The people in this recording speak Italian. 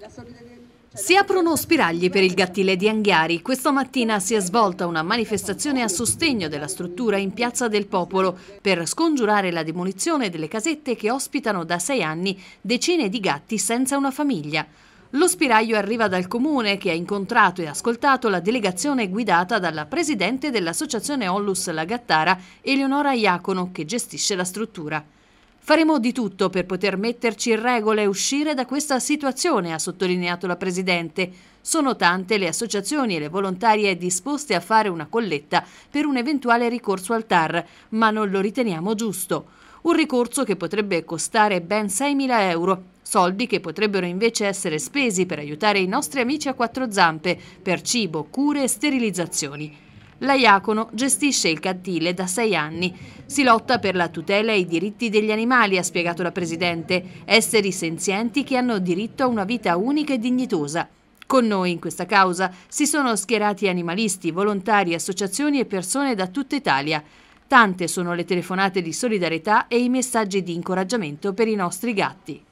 Cioè si aprono spiragli per il gattile di Anghiari. Questa mattina si è svolta una manifestazione a sostegno della struttura in Piazza del Popolo per scongiurare la demolizione delle casette che ospitano da sei anni decine di gatti senza una famiglia. Lo spiraglio arriva dal comune che ha incontrato e ascoltato la delegazione guidata dalla presidente dell'associazione Ollus La Gattara, Eleonora Iacono, che gestisce la struttura. Faremo di tutto per poter metterci in regola e uscire da questa situazione, ha sottolineato la Presidente. Sono tante le associazioni e le volontarie disposte a fare una colletta per un eventuale ricorso al TAR, ma non lo riteniamo giusto. Un ricorso che potrebbe costare ben 6.000 euro, soldi che potrebbero invece essere spesi per aiutare i nostri amici a quattro zampe, per cibo, cure e sterilizzazioni. La Iacono gestisce il cattile da sei anni. Si lotta per la tutela e i diritti degli animali, ha spiegato la Presidente, esseri senzienti che hanno diritto a una vita unica e dignitosa. Con noi in questa causa si sono schierati animalisti, volontari, associazioni e persone da tutta Italia. Tante sono le telefonate di solidarietà e i messaggi di incoraggiamento per i nostri gatti.